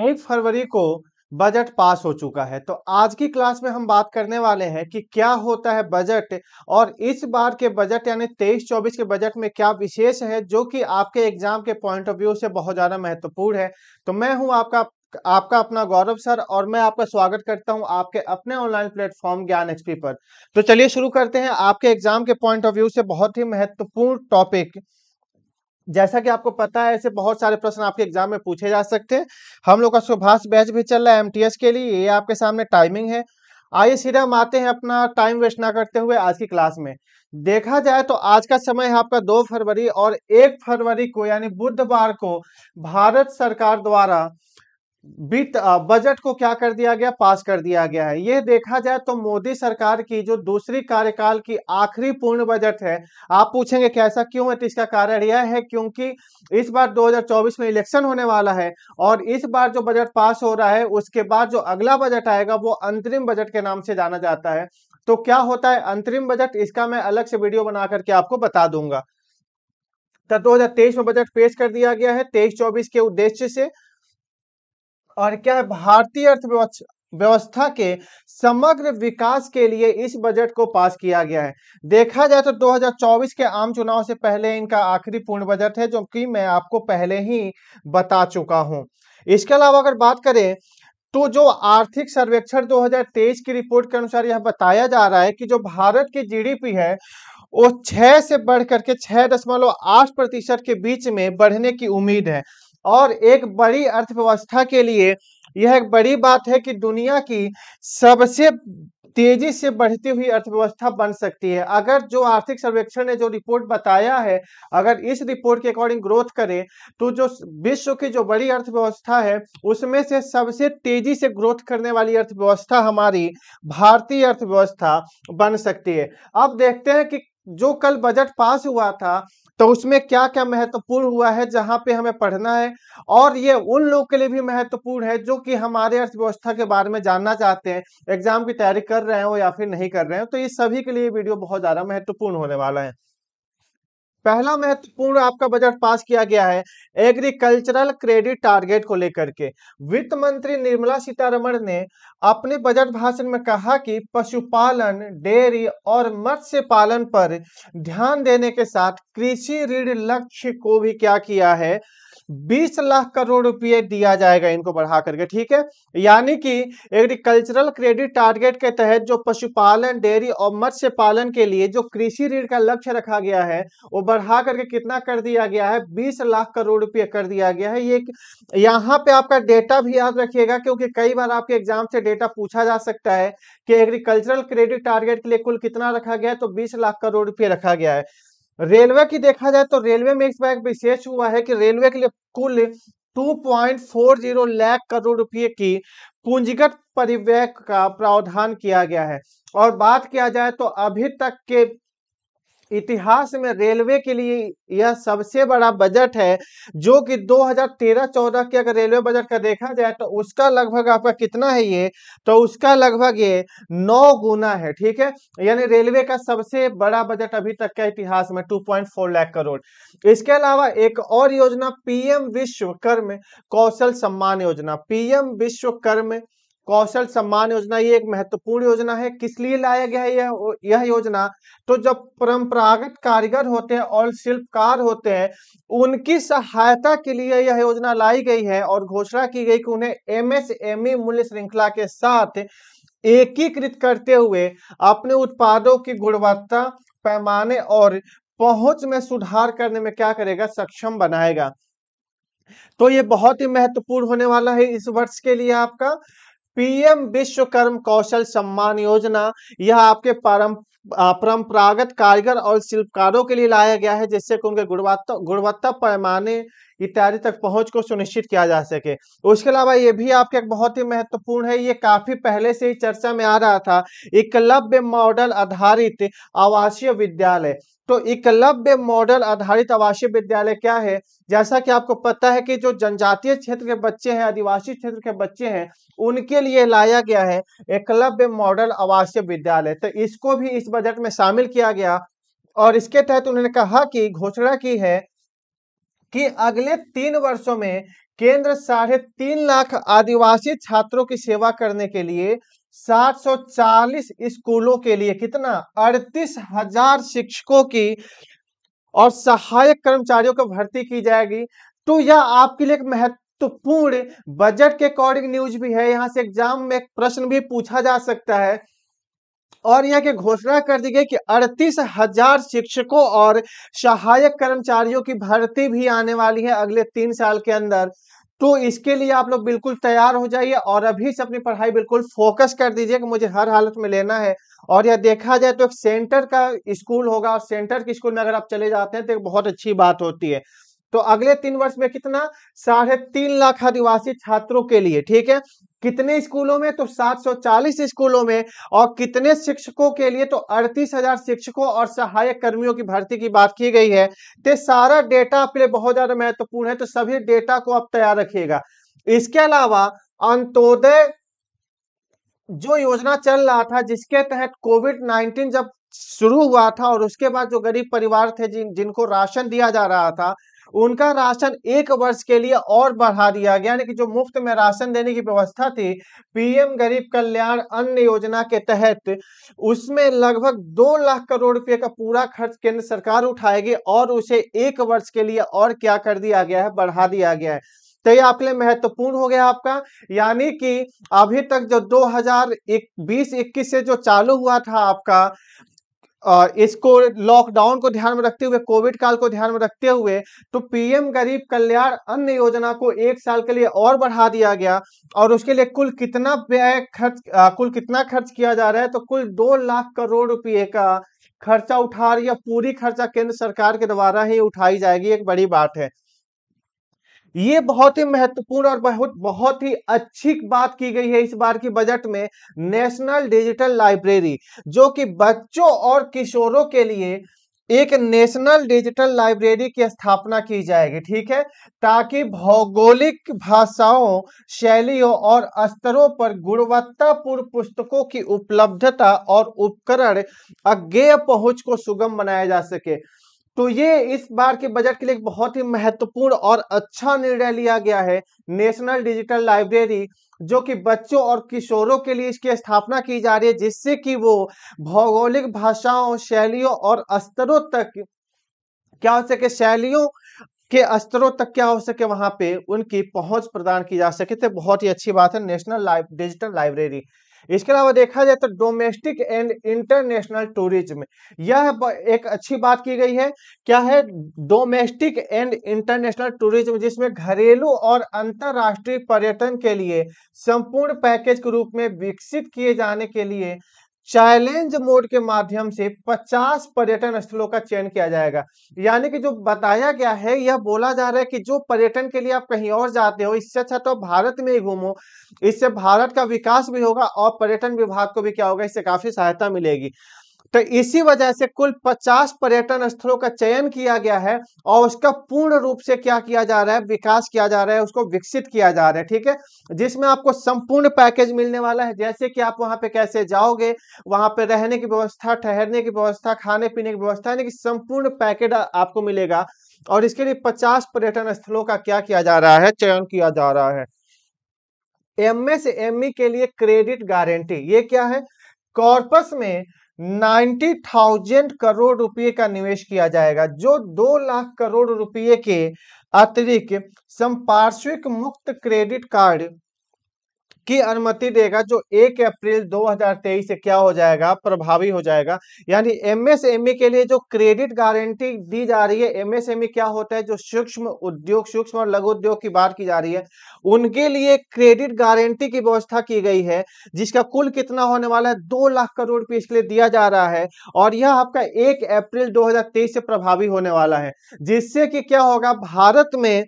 एक फरवरी को budget pass हो चुका है तो आज की क्लास में हम बात करने वाले हैं कि क्या होता है बजट और इस बार के बजट यानी तेईस चौबीस के बजट में क्या विशेष है जो कि आपके एग्जाम के पॉइंट ऑफ व्यू से बहुत ज़्यादा महत्वपूर्ण है तो मैं हूं आपका आपका अपना गौरव सर और मैं आपका स्वागत करता हूं आपके अपने ऑनलाइन प्लेटफॉर्म ज्ञान एक्सपी पर तो चलिए शुरू करते हैं आपके एग्जाम के पॉइंट ऑफ व्यू से बहुत ही महत्वपूर्ण टॉपिक जैसा कि आपको पता है ऐसे बहुत सारे प्रश्न आपके एग्जाम में पूछे जा सकते हैं हम लोग का सुभाष बैच भी चल रहा है एमटीएस के लिए ये आपके सामने टाइमिंग है आइए सीधा हम आते हैं अपना टाइम वेस्ट ना करते हुए आज की क्लास में देखा जाए तो आज का समय है आपका दो फरवरी और एक फरवरी को यानी बुधवार को भारत सरकार द्वारा वित्त बजट को क्या कर दिया गया पास कर दिया गया है ये देखा जाए तो मोदी सरकार की जो दूसरी कार्यकाल की आखिरी पूर्ण बजट है आप पूछेंगे कैसा क्यों है तो इसका कारण यह है क्योंकि इस बार 2024 में इलेक्शन होने वाला है और इस बार जो बजट पास हो रहा है उसके बाद जो अगला बजट आएगा वो अंतरिम बजट के नाम से जाना जाता है तो क्या होता है अंतरिम बजट इसका मैं अलग से वीडियो बना करके आपको बता दूंगा तो दो में बजट पेश कर दिया गया है तेईस चौबीस के उद्देश्य से और क्या है भारतीय अर्थव्यवस्था व्यवस्था के समग्र विकास के लिए इस बजट को पास किया गया है देखा जाए तो 2024 के आम चुनाव से पहले इनका आखिरी पूर्ण बजट है जो कि मैं आपको पहले ही बता चुका हूं इसके अलावा अगर बात करें तो जो आर्थिक सर्वेक्षण 2023 की रिपोर्ट के अनुसार यह बताया जा रहा है कि जो भारत की जीडीपी है वो छह से बढ़ करके छह दशमलव आठ प्रतिशत के बीच में बढ़ने की उम्मीद है और एक बड़ी अर्थव्यवस्था के लिए यह एक बड़ी बात है कि दुनिया की सबसे तेजी से बढ़ती हुई अर्थव्यवस्था बन सकती है अगर जो आर्थिक सर्वेक्षण ने जो रिपोर्ट बताया है अगर इस रिपोर्ट के अकॉर्डिंग ग्रोथ करें तो जो विश्व की जो बड़ी अर्थव्यवस्था है उसमें से सबसे तेजी से ग्रोथ करने वाली अर्थव्यवस्था हमारी भारतीय अर्थव्यवस्था बन सकती है अब देखते हैं कि जो कल बजट पास हुआ था तो उसमें क्या क्या महत्वपूर्ण हुआ है जहाँ पे हमें पढ़ना है और ये उन लोग के लिए भी महत्वपूर्ण है जो कि हमारे अर्थव्यवस्था के बारे में जानना चाहते हैं एग्जाम की तैयारी कर रहे हो या फिर नहीं कर रहे हो तो ये सभी के लिए वीडियो बहुत ज्यादा महत्वपूर्ण होने वाला है पहला महत्वपूर्ण आपका बजट पास किया गया है एग्रीकल्चरल क्रेडिट टारगेट को लेकर के वित्त मंत्री निर्मला सीतारमण ने अपने बजट भाषण में कहा कि पशुपालन डेयरी और मत्स्य पालन पर ध्यान देने के साथ कृषि ऋण लक्ष्य को भी क्या किया है बीस लाख करोड़ रुपए दिया जाएगा इनको बढ़ा करके ठीक है यानी कि एग्रीकल्चरल क्रेडिट टारगेट के तहत जो पशुपालन डेयरी और मत्स्य पालन के लिए जो कृषि ऋण का लक्ष्य रखा गया है वो बढ़ा करके कितना कर दिया गया है बीस लाख करोड़ रुपए कर दिया गया है ये यहाँ पे आपका डेटा भी याद रखिएगा क्योंकि कई बार आपके एग्जाम से डेटा पूछा जा सकता है कि एग्रीकल्चरल क्रेडिट टारगेट के लिए कुल कितना रखा गया है तो बीस लाख करोड़ रुपये रखा गया है रेलवे की देखा जाए तो रेलवे में इस बार विशेष हुआ है कि रेलवे के लिए कुल 2.40 लाख करोड़ रुपए की पूंजीगत परिव्यय का प्रावधान किया गया है और बात किया जाए तो अभी तक के इतिहास में रेलवे के लिए यह सबसे बड़ा बजट है जो कि 2013-14 के अगर रेलवे बजट का देखा जाए तो उसका लगभग आपका कितना है ये तो उसका लगभग ये नौ गुना है ठीक है यानी रेलवे का सबसे बड़ा बजट अभी तक का इतिहास में 2.4 लाख करोड़ इसके अलावा एक और योजना पीएम विश्वकर्म कौशल सम्मान योजना पीएम विश्वकर्म कौशल सम्मान योजना ये एक महत्वपूर्ण योजना है किस लिए लाया गया है यह यह योजना तो जब परंपरागत कारीगर होते हैं और शिल्पकार होते हैं उनकी सहायता के लिए यह योजना लाई गई है और घोषणा की गई कि उन्हें एमएसएमई मूल्य श्रृंखला के साथ एकीकृत करते हुए अपने उत्पादों की गुणवत्ता पैमाने और पहुंच में सुधार करने में क्या करेगा सक्षम बनाएगा तो ये बहुत ही महत्वपूर्ण होने वाला है इस वर्ष के लिए आपका पीएम विश्वकर्म कौशल सम्मान योजना यह आपके पारंपरिक परंपरागत कारीगर और शिल्पकारों के लिए लाया गया है जिससे कि उनके गुणवत्ता गुणवत्ता पैमाने इत्यादि तक पहुंच को सुनिश्चित किया जा सके उसके अलावा ये भी आपके एक बहुत ही महत्वपूर्ण है ये काफी पहले से ही चर्चा में आ रहा था एकलव्य मॉडल आधारित आवासीय विद्यालय तो एकलव्य मॉडल आधारित आवासीय विद्यालय क्या है जैसा कि आपको पता है कि जो जनजातीय क्षेत्र के बच्चे हैं आदिवासी क्षेत्र के बच्चे हैं उनके लिए लाया गया है एकलव्य मॉडल आवासीय विद्यालय तो इसको भी इस बजट में शामिल किया गया और इसके तहत उन्होंने कहा कि घोषणा की है कि अगले तीन वर्षों में केंद्र साढ़े तीन लाख आदिवासी छात्रों की सेवा करने के लिए 740 स्कूलों के लिए कितना अड़तीस हजार शिक्षकों की और सहायक कर्मचारियों को भर्ती की जाएगी तो यह आपके लिए एक महत्वपूर्ण बजट के अकॉर्डिंग न्यूज भी है यहां से एग्जाम में एक प्रश्न भी पूछा जा सकता है और यहाँ के घोषणा कर दी गई कि अड़तीस हजार शिक्षकों और सहायक कर्मचारियों की भर्ती भी आने वाली है अगले तीन साल के अंदर तो इसके लिए आप लोग बिल्कुल तैयार हो जाइए और अभी से अपनी पढ़ाई बिल्कुल फोकस कर दीजिए कि मुझे हर हालत में लेना है और यह देखा जाए तो एक सेंटर का स्कूल होगा और सेंटर के स्कूल में अगर आप चले जाते हैं तो एक बहुत अच्छी बात होती है तो अगले तीन वर्ष में कितना साढ़े तीन लाख आदिवासी छात्रों के लिए ठीक है कितने स्कूलों में तो 740 स्कूलों में और कितने शिक्षकों के लिए तो 38,000 शिक्षकों और सहायक कर्मियों की भर्ती की बात की गई है तो सारा डेटा आपके लिए बहुत ज्यादा महत्वपूर्ण है तो सभी डेटा को आप तैयार रखिएगा इसके अलावा अंत्योदय जो योजना चल रहा था जिसके तहत कोविड 19 जब शुरू हुआ था और उसके बाद जो गरीब परिवार थे जिन जिनको राशन दिया जा रहा था उनका राशन एक वर्ष के लिए और बढ़ा दिया गया यानी कि जो मुफ्त में राशन देने की व्यवस्था थी पीएम गरीब कल्याण अन्न योजना के तहत उसमें लगभग दो लाख करोड़ रुपए का पूरा खर्च केंद्र सरकार उठाएगी और उसे एक वर्ष के लिए और क्या कर दिया गया है बढ़ा दिया गया है तो ये आपके लिए महत्वपूर्ण हो गया आपका यानी कि अभी तक जो 2020 इक्कीस से जो चालू हुआ था आपका इसको लॉकडाउन को ध्यान में रखते हुए कोविड काल को ध्यान में रखते हुए तो पीएम गरीब कल्याण अन्न योजना को एक साल के लिए और बढ़ा दिया गया और उसके लिए कुल कितना व्यय खर्च कुल कितना खर्च किया जा रहा है तो कुल दो लाख करोड़ रुपए का खर्चा उठा रही है पूरी खर्चा केंद्र सरकार के द्वारा ही उठाई जाएगी एक बड़ी बात है ये बहुत ही महत्वपूर्ण और बहुत बहुत ही अच्छी बात की गई है इस बार की बजट में नेशनल डिजिटल लाइब्रेरी जो कि बच्चों और किशोरों के लिए एक नेशनल डिजिटल लाइब्रेरी की स्थापना की जाएगी ठीक है ताकि भौगोलिक भाषाओं शैलियों और स्तरों पर गुणवत्तापूर्ण पुस्तकों की उपलब्धता और उपकरण अज्ञेय पहुंच को सुगम बनाया जा सके तो ये इस बार के बजट के लिए बहुत ही महत्वपूर्ण और अच्छा निर्णय लिया गया है नेशनल डिजिटल लाइब्रेरी जो कि बच्चों और किशोरों के लिए इसकी स्थापना की जा रही है जिससे कि वो भौगोलिक भाषाओं शैलियों और स्तरों तक क्या हो सके शैलियों के स्तरों तक क्या हो सके वहां पे उनकी पहुंच प्रदान की जा सके तो बहुत ही अच्छी बात है नेशनल लाइब डिजिटल लाइब्रेरी इसके अलावा देखा जाए तो डोमेस्टिक एंड इंटरनेशनल टूरिज्म यह एक अच्छी बात की गई है क्या है डोमेस्टिक एंड इंटरनेशनल टूरिज्म जिसमें घरेलू और अंतरराष्ट्रीय पर्यटन के लिए संपूर्ण पैकेज के रूप में विकसित किए जाने के लिए चैलेंज मोड के माध्यम से 50 पर्यटन स्थलों का चयन किया जाएगा यानी कि जो बताया गया है यह बोला जा रहा है कि जो पर्यटन के लिए आप कहीं और जाते हो इससे अच्छा तो भारत में ही घूमो इससे भारत का विकास भी होगा और पर्यटन विभाग को भी क्या होगा इससे काफी सहायता मिलेगी तो इसी वजह से कुल 50 पर्यटन स्थलों का चयन किया गया है और उसका पूर्ण रूप से क्या किया जा रहा है विकास किया जा रहा है उसको विकसित किया जा रहा है ठीक है जिसमें आपको संपूर्ण पैकेज मिलने वाला है जैसे कि आप वहां पे कैसे जाओगे वहां पे रहने की व्यवस्था ठहरने की व्यवस्था खाने पीने की व्यवस्था यानी कि संपूर्ण पैकेज आपको मिलेगा और इसके लिए पचास पर्यटन स्थलों का क्या किया जा रहा है चयन किया जा रहा है एम से एम के लिए क्रेडिट गारंटी ये क्या है कॉर्पस में नाइन्टी थाउजेंड करोड़ रुपए का निवेश किया जाएगा जो दो लाख करोड़ रुपए के अतिरिक्त संपार्श्विक मुक्त क्रेडिट कार्ड की अनुमति देगा जो एक अप्रैल 2023 से क्या हो जाएगा प्रभावी हो जाएगा यानी एमएसएमई के लिए जो क्रेडिट गारंटी दी जा रही है एमएसएमई क्या होता है जो सूक्ष्म उद्योग सूक्ष्म और लघु उद्योग की बात की जा रही है उनके लिए क्रेडिट गारंटी की व्यवस्था की गई है जिसका कुल कितना होने वाला है दो लाख करोड़ रुपये इसके लिए दिया जा रहा है और यह आपका एक अप्रैल दो से प्रभावी होने वाला है जिससे कि क्या होगा भारत में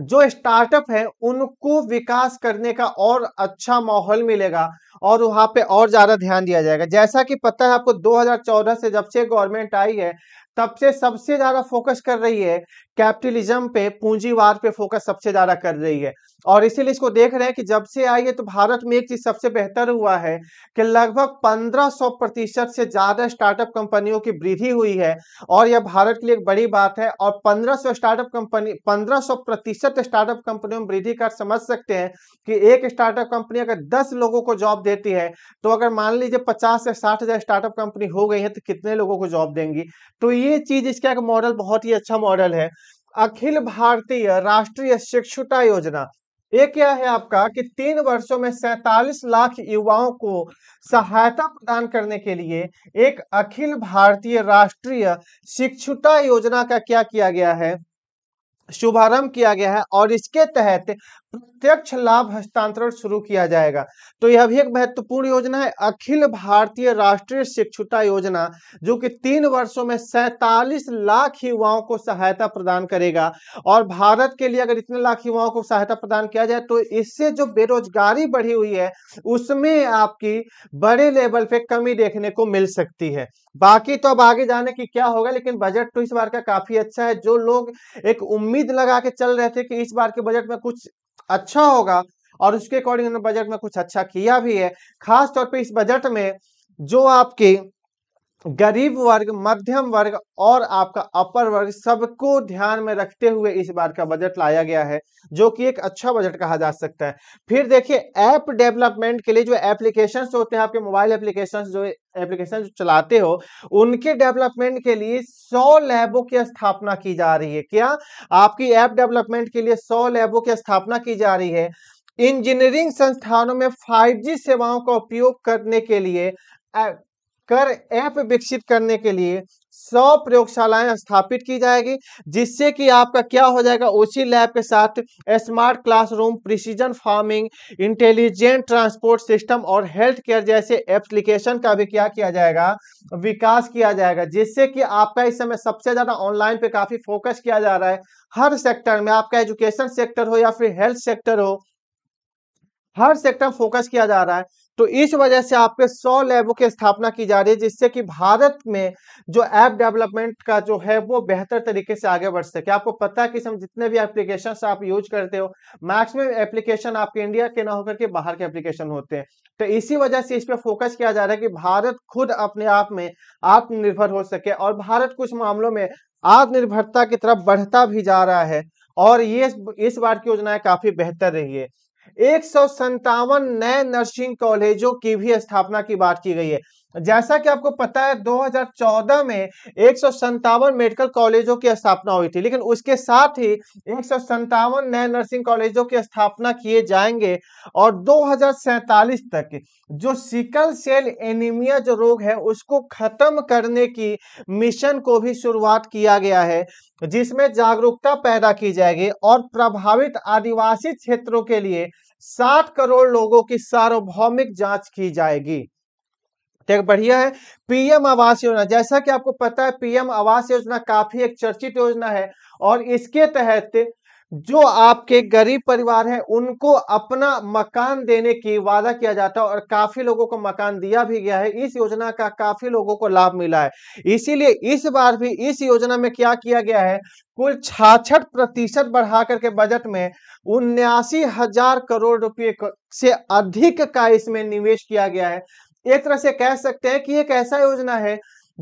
जो स्टार्टअप है उनको विकास करने का और अच्छा माहौल मिलेगा और वहां पे और ज़्यादा ध्यान दिया जाएगा जैसा कि पता है आपको 2014 से जब से गवर्नमेंट आई है तब से सबसे ज़्यादा फोकस कर रही है कैपिटलिज्म पे पूंजीवाद पे फोकस सबसे ज्यादा कर रही है और इसीलिए इसको देख रहे हैं कि जब से आई है तो भारत में एक चीज सबसे बेहतर हुआ है कि लगभग 1500 प्रतिशत से ज्यादा स्टार्टअप कंपनियों की वृद्धि हुई है और यह भारत के लिए एक बड़ी बात है और 1500 स्टार्टअप कंपनी 1500 प्रतिशत स्टार्टअप कंपनियों में वृद्धि कर समझ सकते हैं कि एक स्टार्टअप कंपनी अगर दस लोगों को जॉब देती है तो अगर मान लीजिए पचास से साठ स्टार्टअप कंपनी हो गई है तो कितने लोगों को जॉब देंगी तो ये चीज इसका एक मॉडल बहुत ही अच्छा मॉडल है अखिल भारतीय राष्ट्रीय शिक्षुता योजना ये क्या है आपका कि तीन वर्षों में सैतालीस लाख युवाओं को सहायता प्रदान करने के लिए एक अखिल भारतीय राष्ट्रीय शिक्षुता योजना का क्या किया गया है शुभारंभ किया गया है और इसके तहत प्रत्यक्ष लाभ हस्तांतरण शुरू किया जाएगा तो यह भी एक महत्वपूर्ण योजना है अखिल भारतीय राष्ट्रीय शिक्षुता योजना जो कि तीन वर्षों में सैतालीस लाख युवाओं को सहायता प्रदान करेगा और भारत के लिए अगर इतने लाख युवाओं को सहायता प्रदान किया जाए तो इससे जो बेरोजगारी बढ़ी हुई है उसमें आपकी बड़े लेवल पे कमी देखने को मिल सकती है बाकी तो अब आगे जाने की क्या होगा लेकिन बजट तो इस बार का काफी अच्छा है जो लोग एक उम्मीद लगा के चल रहे थे कि इस बार के बजट में कुछ अच्छा होगा और उसके अकॉर्डिंग बजट में कुछ अच्छा किया भी है खास तौर पे इस बजट में जो आपके गरीब वर्ग मध्यम वर्ग और आपका अपर वर्ग सबको ध्यान में रखते हुए इस बार का बजट लाया गया है जो कि एक अच्छा बजट कहा जा सकता है फिर देखिए ऐप डेवलपमेंट के लिए जो एप्लीकेशन होते हैं आपके मोबाइल एप्लीकेशन जो एप्लीकेशन चलाते हो उनके डेवलपमेंट के लिए 100 लैबों की स्थापना की जा रही है क्या आपकी ऐप डेवलपमेंट के लिए सौ लैबों की स्थापना की जा रही है इंजीनियरिंग संस्थानों में फाइव सेवाओं का उपयोग करने के लिए कर ऐप विकसित करने के लिए सौ प्रयोगशालाएं स्थापित की जाएगी जिससे कि आपका क्या हो जाएगा उसी लैब के साथ smart classroom precision farming intelligent transport system और हेल्थ केयर जैसे एप्लीकेशन का भी क्या किया जाएगा विकास किया जाएगा जिससे कि आपका इस समय सबसे ज्यादा ऑनलाइन पे काफी फोकस किया जा रहा है हर सेक्टर में आपका एजुकेशन सेक्टर हो या फिर हेल्थ सेक्टर हो हर सेक्टर फोकस किया जा रहा है तो इस वजह से आपके 100 लैबों की स्थापना की जा रही है जिससे कि भारत में जो ऐप डेवलपमेंट का जो है वो बेहतर तरीके से आगे बढ़ सके आपको पता है कि हम जितने भी एप्लीकेशन आप यूज करते हो मैक्सिमम एप्लीकेशन आपके इंडिया के ना होकर के बाहर के एप्लीकेशन होते हैं तो इसी वजह से इस पर फोकस किया जा रहा है कि भारत खुद अपने आप में आत्मनिर्भर हो सके और भारत कुछ मामलों में आत्मनिर्भरता की तरफ बढ़ता भी जा रहा है और ये इस बार की योजनाएं काफी बेहतर रही है एक नए नर्सिंग कॉलेजों की भी स्थापना की बात की गई है जैसा कि आपको पता है 2014 में एक मेडिकल कॉलेजों की स्थापना हुई थी लेकिन उसके साथ ही एक नए नर्सिंग कॉलेजों की स्थापना किए जाएंगे और दो तक जो सिकल सेल एनीमिया जो रोग है उसको खत्म करने की मिशन को भी शुरुआत किया गया है जिसमें जागरूकता पैदा की जाएगी और प्रभावित आदिवासी क्षेत्रों के लिए सात करोड़ लोगों की सार्वभौमिक जांच की जाएगी ठीक बढ़िया है पीएम आवास योजना जैसा कि आपको पता है पीएम आवास योजना काफी एक चर्चित योजना है और इसके तहत जो आपके गरीब परिवार हैं उनको अपना मकान देने की वादा किया जाता है और काफी लोगों को मकान दिया भी गया है इस योजना का काफी लोगों को लाभ मिला है इसीलिए इस बार भी इस योजना में क्या किया गया है कुल छाछठ प्रतिशत बढ़ा करके बजट में उन्यासी हजार करोड़ रुपए से अधिक का इसमें निवेश किया गया है एक तरह से कह सकते हैं कि एक ऐसा योजना है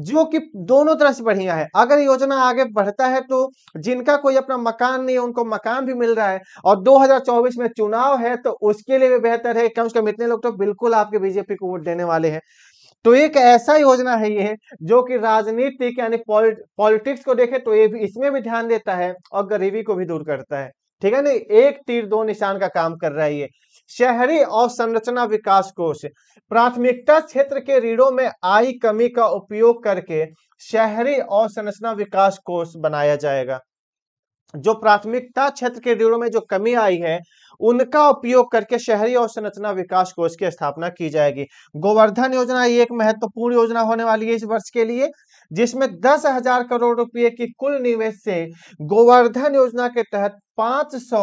जो कि दोनों तरह से बढ़िया है अगर योजना आगे बढ़ता है तो जिनका कोई अपना मकान नहीं है उनको मकान भी मिल रहा है और 2024 में चुनाव है तो उसके लिए भी बेहतर है कम से कम इतने लोग तो बिल्कुल आपके बीजेपी को वोट देने वाले हैं तो एक ऐसा योजना है ये जो कि राजनीतिक यानी पॉलिटिक्स को देखे तो ये भी इसमें भी ध्यान देता है और गरीबी को भी दूर करता है ठीक है ना एक तीर दो निशान का काम कर रहा है ये शहरी अवसंरचना विकास कोष प्राथमिकता क्षेत्र के ऋणों में आई कमी का उपयोग करके शहरी अवसंरचना विकास कोष बनाया जाएगा जो प्राथमिकता क्षेत्र के ऋणों में जो कमी आई है उनका उपयोग करके शहरी अवसंरचना विकास कोष की स्थापना की जाएगी गोवर्धन योजना एक महत्वपूर्ण योजना होने वाली है इस वर्ष के लिए जिसमें दस हजार करोड़ रुपए की कुल निवेश से गोवर्धन योजना के तहत 500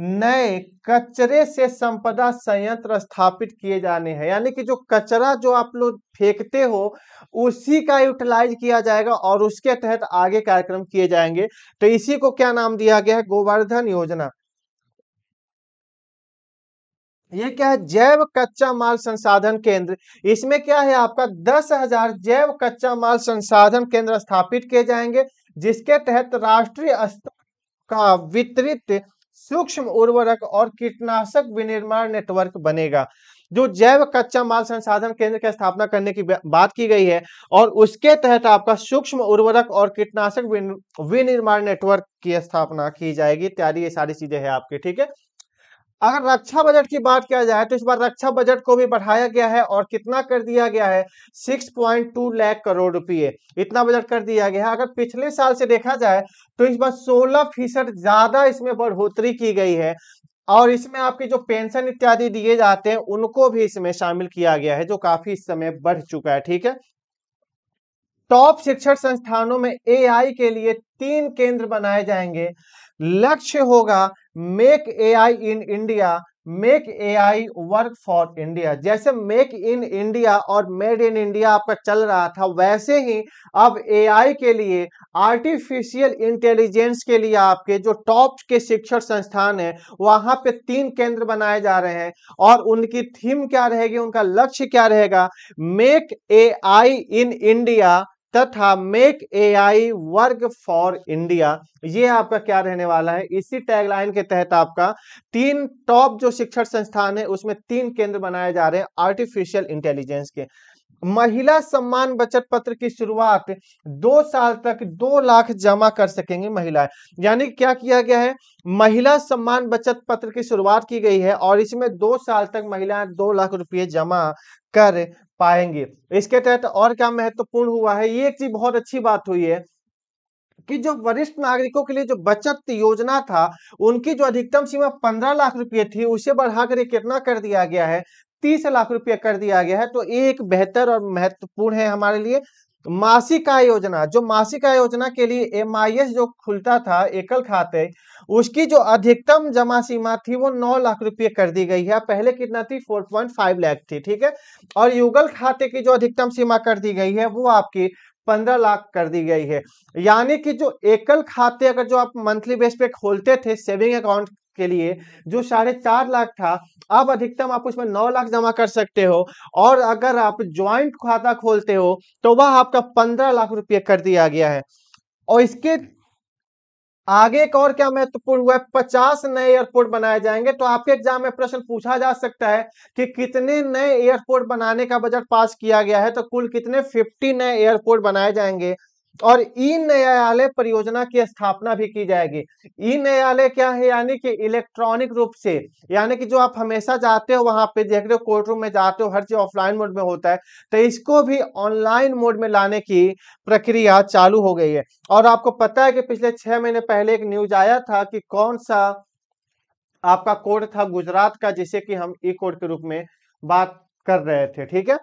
नए कचरे से संपदा संयंत्र स्थापित किए जाने हैं यानी कि जो कचरा जो आप लोग फेंकते हो उसी का यूटिलाइज किया जाएगा और उसके तहत आगे कार्यक्रम किए जाएंगे तो इसी को क्या नाम दिया गया है गोवर्धन योजना ये क्या है जैव कच्चा माल संसाधन केंद्र इसमें क्या है आपका दस हजार जैव कच्चा माल संसाधन केंद्र स्थापित किए जाएंगे जिसके तहत राष्ट्रीय स्तर का वितरित सूक्ष्म उर्वरक और कीटनाशक विनिर्माण नेटवर्क बनेगा जो जैव कच्चा माल संसाधन केंद्र की के स्थापना करने की बात की गई है और उसके तहत आपका सूक्ष्म उर्वरक और कीटनाशक विनिर्माण नेटवर्क की स्थापना की जाएगी तैयारी ये सारी चीजें हैं आपकी ठीक है अगर रक्षा बजट की बात किया जाए तो इस बार रक्षा बजट को भी बढ़ाया गया है और कितना कर दिया गया है 6.2 लाख करोड़ रुपए इतना बजट कर दिया गया है अगर पिछले साल से देखा जाए तो इस बार 16 फीसद ज्यादा इसमें बढ़ोतरी की गई है और इसमें आपके जो पेंशन इत्यादि दिए जाते हैं उनको भी इसमें शामिल किया गया है जो काफी इस समय बढ़ चुका है ठीक है टॉप शिक्षण संस्थानों में एआई के लिए तीन केंद्र बनाए जाएंगे लक्ष्य होगा make AI in India make AI work for India जैसे मेक इन इंडिया और मेड इन इंडिया आपका चल रहा था वैसे ही अब एआई के लिए आर्टिफिशियल इंटेलिजेंस के लिए आपके जो टॉप के शिक्षण संस्थान है वहां पे तीन केंद्र बनाए जा रहे हैं और उनकी थीम क्या रहेगी उनका लक्ष्य क्या रहेगा मेक एआई इन इंडिया तथा make AI work for India ये आपका क्या रहने वाला है इसी टैगलाइन के तहत आपका तीन टॉप जो शिक्षण संस्थान है उसमें तीन केंद्र बनाए जा रहे हैं आर्टिफिशियल इंटेलिजेंस के महिला सम्मान बचत पत्र की शुरुआत दो साल तक दो लाख जमा कर सकेंगे महिलाएं यानी क्या किया गया है महिला सम्मान बचत पत्र की शुरुआत की गई है और इसमें दो साल तक महिलाएं दो लाख रुपए जमा कर पाएंगे तो इसके तहत और क्या महत्वपूर्ण हुआ है ये एक चीज बहुत अच्छी बात हुई है कि जो वरिष्ठ नागरिकों के लिए जो बचत योजना था उनकी जो अधिकतम सीमा पंद्रह लाख रुपए थी उसे बढ़ाकर कितना कर दिया गया है तीस लाख रुपया कर दिया गया है तो एक बेहतर और महत्वपूर्ण है हमारे लिए मासिक आय योजना जो मासिक आय योजना के लिए एम जो खुलता था एकल खाते उसकी जो अधिकतम जमा सीमा थी वो नौ लाख रुपए कर दी गई है पहले कितना थी फोर पॉइंट फाइव लाख थी ठीक है और युगल खाते की जो अधिकतम सीमा कर दी गई है वो आपकी पंद्रह लाख कर दी गई है यानी कि जो एकल खाते अगर जो आप मंथली बेस पे खोलते थे सेविंग अकाउंट के लिए जो साढ़े चार लाख था अब अधिकतम आप उसमें नौ लाख जमा कर सकते हो और अगर आप ज्वाइंट खाता खोलते हो तो वह आपका पंद्रह लाख रुपये कर दिया गया है और इसके आगे एक और क्या महत्वपूर्ण हुआ है पचास नए एयरपोर्ट बनाए जाएंगे तो आपके एग्जाम में प्रश्न पूछा जा सकता है कि कितने नए एयरपोर्ट बनाने का बजट पास किया गया है तो कुल कितने फिफ्टी नए एयरपोर्ट बनाए जाएंगे और ई न्यायालय परियोजना की स्थापना भी की जाएगी ई न्यायालय क्या है यानी कि इलेक्ट्रॉनिक रूप से यानी कि जो आप हमेशा जाते हो वहां पे देख रहे हो कोर्ट रूम में जाते हो हर चीज ऑफलाइन मोड में होता है तो इसको भी ऑनलाइन मोड में लाने की प्रक्रिया चालू हो गई है और आपको पता है कि पिछले छह महीने पहले एक न्यूज आया था कि कौन सा आपका कोर्ट था गुजरात का जिसे कि हम ई कोर्ट के रूप में बात कर रहे थे ठीक है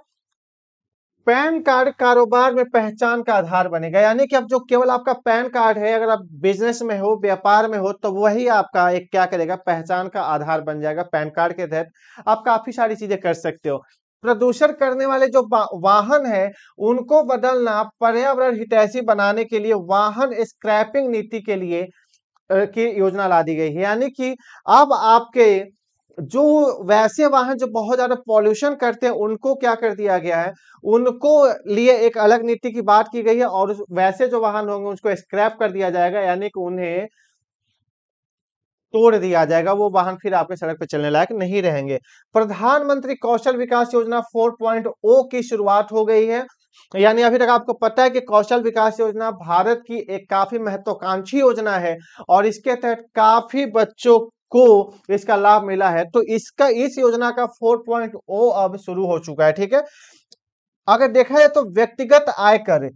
पैन कार्ड कारोबार में पहचान का आधार बनेगा यानी कि अब जो केवल आपका पैन कार्ड है अगर आप बिजनेस में हो व्यापार में हो तो वही आपका एक क्या करेगा पहचान का आधार बन जाएगा पैन कार्ड के तहत आप काफी सारी चीजें कर सकते हो प्रदूषण करने वाले जो वाहन है उनको बदलना पर्यावरण हितैषी बनाने के लिए वाहन स्क्रैपिंग नीति के लिए की योजना ला दी गई है यानी कि अब आपके जो वैसे वाहन जो बहुत ज्यादा पॉल्यूशन करते हैं उनको क्या कर दिया गया है उनको लिए एक अलग नीति की बात की गई है और वैसे जो वाहन होंगे उसको स्क्रैप कर दिया जाएगा यानी कि उन्हें तोड़ दिया जाएगा वो वाहन फिर आपके सड़क पर चलने लायक नहीं रहेंगे प्रधानमंत्री कौशल विकास योजना 4.0 की शुरुआत हो गई है यानी अभी तक आपको पता है कि कौशल विकास योजना भारत की एक काफी महत्वाकांक्षी योजना है और इसके तहत काफी बच्चों को इसका लाभ मिला है तो इसका इस योजना का फोर पॉइंट ओ अब शुरू हो चुका है ठीक है अगर देखा जाए तो व्यक्तिगत आयकर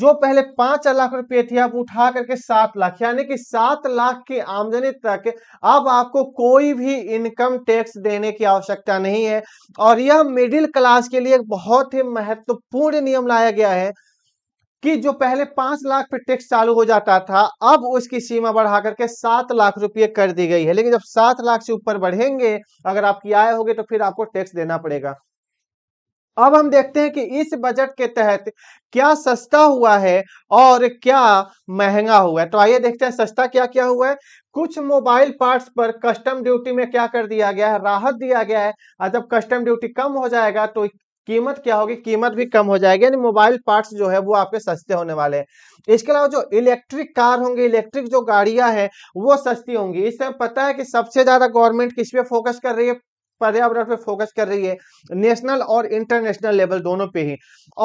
जो पहले पांच लाख रुपए थी आप उठा करके सात लाख यानी कि सात लाख की आमदनी तक अब आपको कोई भी इनकम टैक्स देने की आवश्यकता नहीं है और यह मिडिल क्लास के लिए एक बहुत ही महत्वपूर्ण नियम लाया गया है कि जो पहले पांच लाख पे टैक्स चालू हो जाता था अब उसकी सीमा बढ़ा करके सात लाख रुपये कर दी गई है लेकिन जब सात लाख से ऊपर बढ़ेंगे अगर आपकी आय होगी तो फिर आपको टैक्स देना पड़ेगा अब हम देखते हैं कि इस बजट के तहत क्या सस्ता हुआ है और क्या महंगा हुआ है तो आइए देखते हैं सस्ता क्या क्या हुआ है कुछ मोबाइल पार्ट्स पर कस्टम ड्यूटी में क्या कर दिया गया है राहत दिया गया है और जब कस्टम ड्यूटी कम हो जाएगा तो कीमत क्या होगी कीमत भी कम हो जाएगी यानी मोबाइल पार्ट्स जो है वो आपके सस्ते होने वाले हैं इसके अलावा जो इलेक्ट्रिक कार होंगी इलेक्ट्रिक जो गाड़ियां हैं वो सस्ती होंगी इस समय पता है कि सबसे ज्यादा गवर्नमेंट किस पे फोकस कर रही है पर्यावरण पे फोकस कर रही है नेशनल और इंटरनेशनल लेवल दोनों पे ही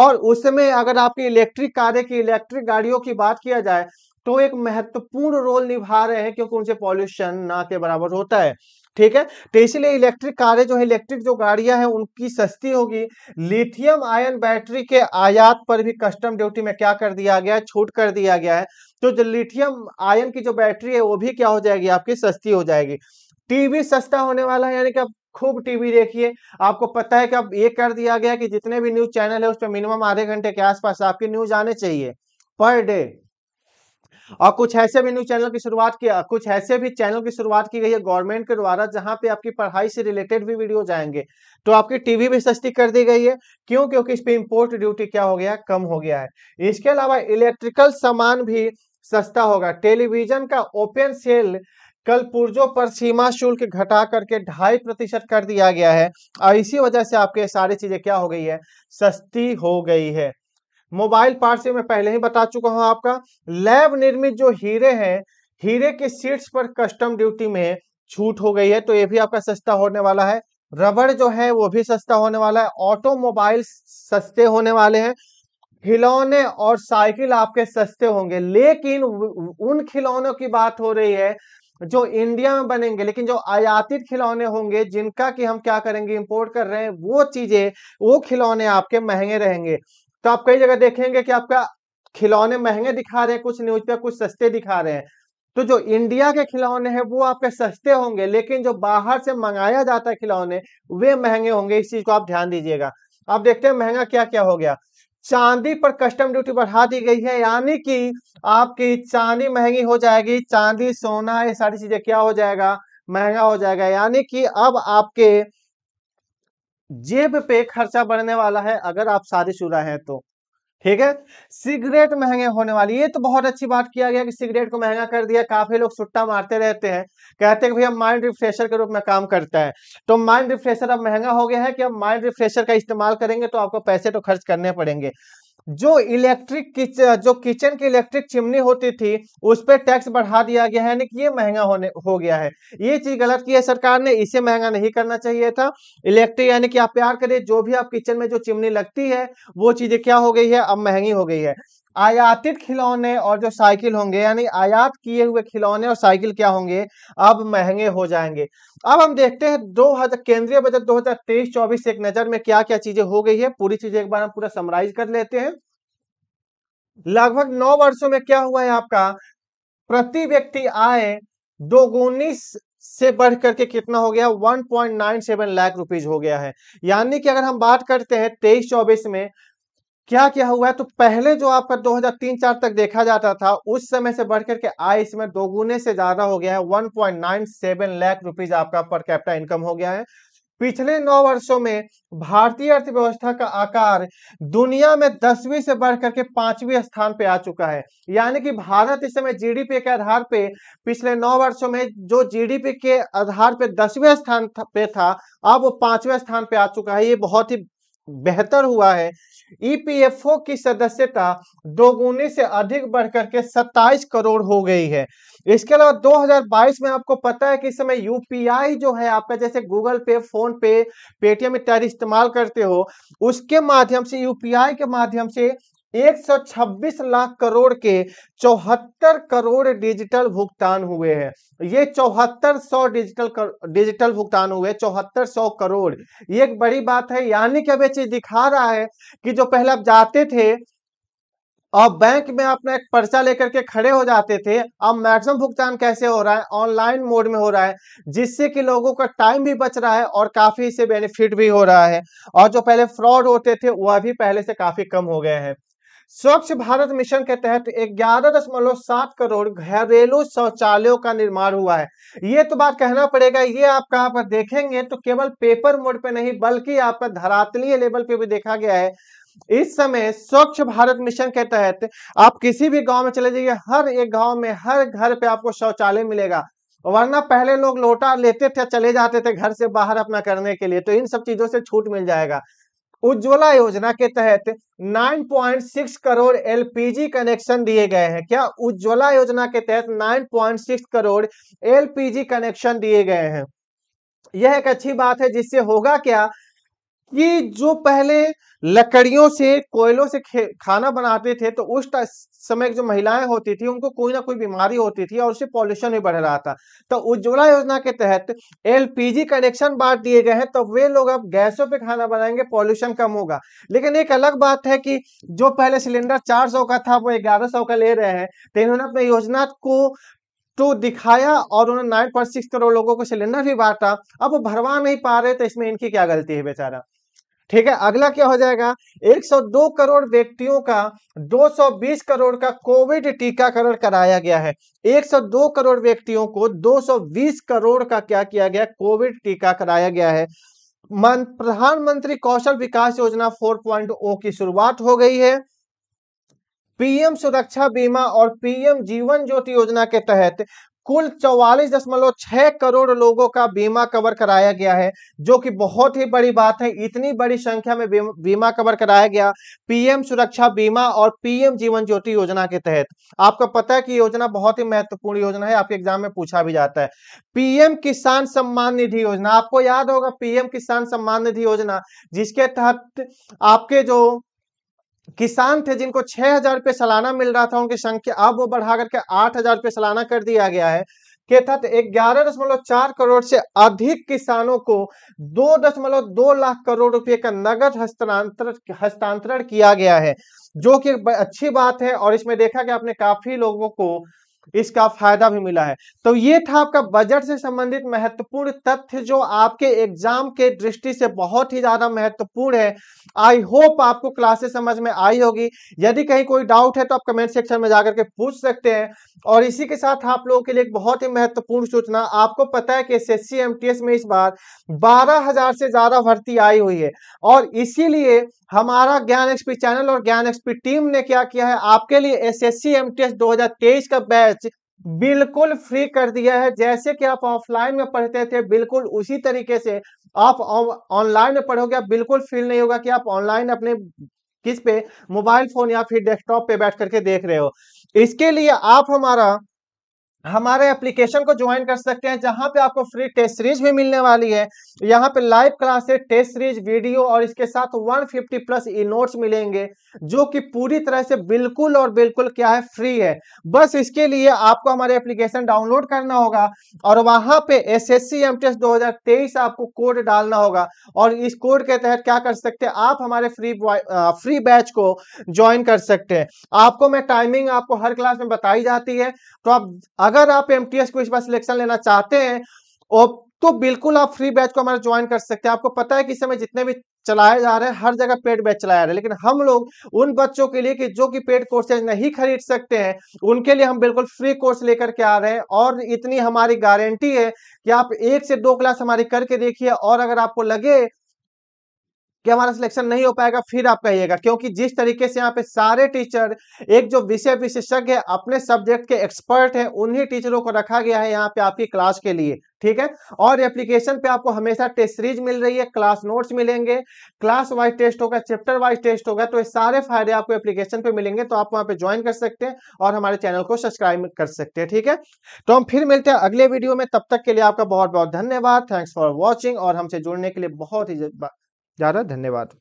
और उसमें अगर आपकी इलेक्ट्रिक कारें की इलेक्ट्रिक गाड़ियों की बात किया जाए तो एक महत्वपूर्ण रोल निभा रहे हैं क्योंकि उनसे पॉल्यूशन ना के बराबर होता है ठीक है तो इसलिए इलेक्ट्रिक कारें जो है इलेक्ट्रिक जो गाड़ियां हैं उनकी सस्ती होगी लिथियम आयन बैटरी के आयात पर भी कस्टम ड्यूटी में क्या कर दिया गया है छूट कर दिया गया है तो जो लिथियम आयन की जो बैटरी है वो भी क्या हो जाएगी आपकी सस्ती हो जाएगी टीवी सस्ता होने वाला है यानी कि आप खूब टीवी देखिए आपको पता है कि अब ये कर दिया गया कि जितने भी न्यूज चैनल है उस पर मिनिमम आधे घंटे के आसपास आपकी न्यूज आने चाहिए पर डे और कुछ ऐसे भी न्यूज चैनल की शुरुआत की कुछ ऐसे भी चैनल की शुरुआत की गई है गवर्नमेंट के द्वारा जहां पे आपकी पढ़ाई से रिलेटेड भी वीडियो जाएंगे तो आपकी टीवी भी सस्ती कर दी गई है क्यों क्योंकि इस पर इम्पोर्ट ड्यूटी क्या हो गया कम हो गया है इसके अलावा इलेक्ट्रिकल सामान भी सस्ता होगा टेलीविजन का ओपन सेल कल पुर्जों पर सीमा शुल्क घटा करके ढाई प्रतिशत कर दिया गया है और इसी वजह से आपके सारी चीजें क्या हो गई है सस्ती हो गई है मोबाइल पार्ट से मैं पहले ही बता चुका हूं आपका लैब निर्मित जो हीरे हैं हीरे के सीट्स पर कस्टम ड्यूटी में छूट हो गई है तो ये भी आपका सस्ता होने वाला है रबड़ जो है वो भी सस्ता होने वाला है ऑटोमोबाइल सस्ते होने वाले हैं खिलौने और साइकिल आपके सस्ते होंगे लेकिन उन खिलौनों की बात हो रही है जो इंडिया में बनेंगे लेकिन जो आयातित खिलौने होंगे जिनका कि हम क्या करेंगे इंपोर्ट कर रहे हैं वो चीजें वो खिलौने आपके महंगे रहेंगे तो आप कई जगह देखेंगे कि आपका खिलौने महंगे दिखा रहे हैं कुछ न्यूज पे कुछ सस्ते दिखा रहे हैं तो जो इंडिया के खिलौने हैं वो आपके सस्ते होंगे लेकिन जो बाहर से मंगाया जाता है खिलौने वे महंगे होंगे इस चीज को आप ध्यान दीजिएगा आप देखते हैं महंगा क्या क्या हो गया चांदी पर कस्टम ड्यूटी बढ़ा दी गई है यानी कि आपकी चांदी महंगी हो जाएगी चांदी सोना ये सारी चीजें क्या हो जाएगा महंगा हो जाएगा यानी कि अब आपके जेब पे खर्चा बढ़ने वाला है अगर आप शादीशुदा हैं तो ठीक है सिगरेट महंगे होने वाली ये तो बहुत अच्छी बात किया गया कि सिगरेट को महंगा कर दिया काफी लोग सुट्टा मारते रहते हैं कहते हैं कि भैया माइंड रिफ्रेशर के रूप में काम करता है तो माइंड रिफ्रेशर अब महंगा हो गया है कि अब माइंड रिफ्रेशर का इस्तेमाल करेंगे तो आपको पैसे तो खर्च करने पड़ेंगे जो इलेक्ट्रिक किच, जो किचन की इलेक्ट्रिक चिमनी होती थी उस पर टैक्स बढ़ा दिया गया है यानी कि ये महंगा होने हो गया है ये चीज गलत की है सरकार ने इसे महंगा नहीं करना चाहिए था इलेक्ट्रिक यानी कि आप प्यार करिए जो भी आप किचन में जो चिमनी लगती है वो चीजें क्या हो गई है अब महंगी हो गई है आयातित खिलौने और जो साइकिल होंगे यानी आयात किए हुए खिलौने और साइकिल क्या होंगे अब महंगे हो जाएंगे अब हम देखते हैं दो हजार केंद्रीय बजट 2023 चौबीस एक नजर में क्या क्या चीजें हो गई है पूरी चीज एक बार हम पूरा समराइज कर लेते हैं लगभग नौ वर्षों में क्या हुआ है आपका प्रति व्यक्ति आय दोगुनी से बढ़ करके कितना हो गया 1.97 लाख रुपीज हो गया है यानी कि अगर हम बात करते हैं तेईस चौबीस में क्या क्या हुआ है तो पहले जो आपका 2003-4 तक देखा जाता था उस समय से बढ़कर के आय इसमें दोगुने से ज्यादा हो गया है 1.97 लाख रुपीज आपका पर कैपिटा इनकम हो गया है पिछले नौ वर्षों में भारतीय अर्थव्यवस्था का आकार दुनिया में दसवीं से बढ़ करके पांचवी स्थान पे आ चुका है यानी कि भारत इस समय जीडीपी के आधार पे पिछले नौ वर्षों में जो जीडीपी के आधार पे दसवें स्थान पे था अब वो पांचवें स्थान पे आ चुका है ये बहुत ही बेहतर हुआ है ईपीएफओ e की सदस्यता दोगुनी से अधिक बढ़कर के 27 करोड़ हो गई है इसके अलावा 2022 में आपको पता है कि इस समय यूपीआई जो है आपका जैसे गूगल पे फोन पे पेटीएम इत्यादि इस्तेमाल करते हो उसके माध्यम से यूपीआई के माध्यम से 126 लाख करोड़ के चौहत्तर करोड़ डिजिटल भुगतान हुए हैं ये चौहत्तर सौ डिजिटल कर, डिजिटल भुगतान हुए चौहत्तर सौ करोड़ ये एक बड़ी बात है यानी कि अब ये चीज दिखा रहा है कि जो पहले आप जाते थे और बैंक में अपना एक पर्चा लेकर के खड़े हो जाते थे अब मैक्सिमम भुगतान कैसे हो रहा है ऑनलाइन मोड में हो रहा है जिससे कि लोगों का टाइम भी बच रहा है और काफी इसे बेनिफिट भी हो रहा है और जो पहले फ्रॉड होते थे वह भी पहले से काफी कम हो गए हैं स्वच्छ भारत मिशन के तहत ग्यारह दशमलव सात करोड़ घरेलू शौचालयों का निर्माण हुआ है ये तो बात कहना पड़ेगा ये आप कहाँ पर देखेंगे तो केवल पेपर मोड पे नहीं बल्कि आपका धरातलीय लेवल पे भी देखा गया है इस समय स्वच्छ भारत मिशन के तहत आप किसी भी गांव में चले जाइए हर एक गांव में हर घर पे आपको शौचालय मिलेगा वरना पहले लोग लोटा लेते थे चले जाते थे घर से बाहर अपना करने के लिए तो इन सब चीजों से छूट मिल जाएगा उज्ज्वला योजना के तहत 9.6 करोड़ एलपीजी कनेक्शन दिए गए हैं क्या उज्ज्वला योजना के तहत 9.6 करोड़ एलपीजी कनेक्शन दिए गए हैं यह एक अच्छी बात है जिससे होगा क्या कि जो पहले लकड़ियों से कोयलों से खाना बनाते थे तो उस समय जो महिलाएं होती थी उनको कोई ना कोई बीमारी होती थी और उससे पॉल्यूशन भी बढ़ रहा था तो उज्ज्वला योजना के तहत एलपीजी कनेक्शन बांट दिए गए हैं तो वे लोग अब गैसों पे खाना बनाएंगे पॉल्यूशन कम होगा लेकिन एक अलग बात है कि जो पहले सिलेंडर चार सौ का था वो ग्यारह सौ का ले रहे हैं तो इन्होंने अपने योजना को तो दिखाया और उन्होंने नाइन पॉइंट सिक्स करोड़ लोगों को सिलेंडर भी बांटा अब वो भरवा नहीं पा रहे तो इसमें इनकी क्या गलती है बेचारा ठीक है अगला क्या हो जाएगा 102 करोड़ व्यक्तियों का 220 करोड़ का कोविड टीकाकरण कराया गया है 102 करोड़ व्यक्तियों को 220 करोड़ का क्या किया गया कोविड टीका कराया गया है प्रधानमंत्री कौशल विकास योजना 4.0 की शुरुआत हो गई है पीएम सुरक्षा बीमा और पीएम जीवन ज्योति योजना के तहत कुल चौवालीस दशमलव छह करोड़ लोगों का बीमा कवर कराया गया है जो कि बहुत ही बड़ी बात है इतनी बड़ी संख्या में बीमा कवर कराया गया पीएम सुरक्षा बीमा और पीएम जीवन ज्योति योजना के तहत आपको पता है कि योजना बहुत ही महत्वपूर्ण योजना है आपके एग्जाम में पूछा भी जाता है पीएम किसान सम्मान निधि योजना आपको याद होगा पीएम किसान सम्मान निधि योजना जिसके तहत आपके जो किसान थे जिनको छह हजार रुपये सालाना मिल रहा था उनकी संख्या अब वो बढ़ा करके आठ हजार रुपये सालाना कर दिया गया है के तहत ग्यारह दशमलव चार करोड़ से अधिक किसानों को दो दशमलव दो लाख करोड़ रुपए का नगद हस्तांतरण हस्तांतरण किया गया है जो कि अच्छी बात है और इसमें देखा कि आपने काफी लोगों को इसका फायदा भी मिला है तो ये था आपका बजट से संबंधित महत्वपूर्ण तथ्य जो आपके एग्जाम के दृष्टि से बहुत ही ज्यादा महत्वपूर्ण है आई होप आपको क्लासेस समझ में आई होगी यदि कहीं कोई डाउट है तो आप कमेंट सेक्शन में जाकर के पूछ सकते हैं और इसी के साथ आप लोगों के लिए एक बहुत ही महत्वपूर्ण सूचना आपको पता है कि एस एस में इस बार बारह से ज्यादा भर्ती आई हुई है और इसीलिए हमारा ज्ञान एक्सपी चैनल और ज्ञान एक्सपी टीम ने क्या किया है आपके लिए एसएससी एमटीएस 2023 का बैच बिल्कुल फ्री कर दिया है जैसे कि आप ऑफलाइन में पढ़ते थे बिल्कुल उसी तरीके से आप ऑनलाइन में पढ़ोगे आप बिल्कुल फील नहीं होगा कि आप ऑनलाइन अपने किस पे मोबाइल फोन या फिर डेस्कटॉप पे बैठ करके देख रहे हो इसके लिए आप हमारा हमारे एप्लीकेशन को ज्वाइन कर सकते हैं जहां पे आपको फ्री टेस्ट सीरीज भी मिलने वाली है यहाँ पे live classes test series video और इसके साथ 150 प्लस ई नोट्स मिलेंगे जो कि पूरी तरह से बिल्कुल और बिल्कुल क्या है फ्री है बस इसके लिए आपको हमारे एप्लीकेशन डाउनलोड करना होगा और वहां पे S S C M test दो आपको कोड डालना होगा और इस कोड के तहत क्या कर सकते हैं आप हमारे फ्री फ्री बैच को ज्वाइन कर सकते हैं आपको मैं टाइमिंग आपको हर क्लास में बताई जाती है तो आप अगर आप एम टी एस को इस बार सिलेक्शन लेना चाहते हैं तो बिल्कुल आप फ्री बैच को हमारा ज्वाइन कर सकते हैं आपको पता है कि समय जितने भी चलाए जा रहे हैं हर जगह पेड बैच चलाया जा रहा है लेकिन हम लोग उन बच्चों के लिए कि जो कि पेड कोर्सेज नहीं खरीद सकते हैं उनके लिए हम बिल्कुल फ्री कोर्स लेकर के आ रहे हैं और इतनी हमारी गारंटी है कि आप एक से दो क्लास हमारी करके देखिए और अगर आपको लगे कि हमारा सिलेक्शन नहीं हो पाएगा फिर आप कहिएगा क्योंकि जिस तरीके से यहाँ पे सारे टीचर एक जो विषय विशेषज्ञ है अपने सब्जेक्ट के एक्सपर्ट हैं उन्हीं टीचरों को रखा गया है यहाँ पे आपकी क्लास के लिए ठीक है और एप्लीकेशन पे आपको हमेशा टेस्ट सीरीज मिल रही है क्लास नोट्स मिलेंगे क्लास वाइज टेस्ट होगा चैप्टर वाइज टेस्ट होगा तो ये सारे फायदे आपको एप्लीकेशन पे मिलेंगे तो आप वहां पे ज्वाइन कर सकते हैं और हमारे चैनल को सब्सक्राइब कर सकते हैं ठीक है तो हम फिर मिलते हैं अगले वीडियो में तब तक के लिए आपका बहुत बहुत धन्यवाद थैंक्स फॉर वॉचिंग और हमसे जुड़ने के लिए बहुत ही ज़्यादा धन्यवाद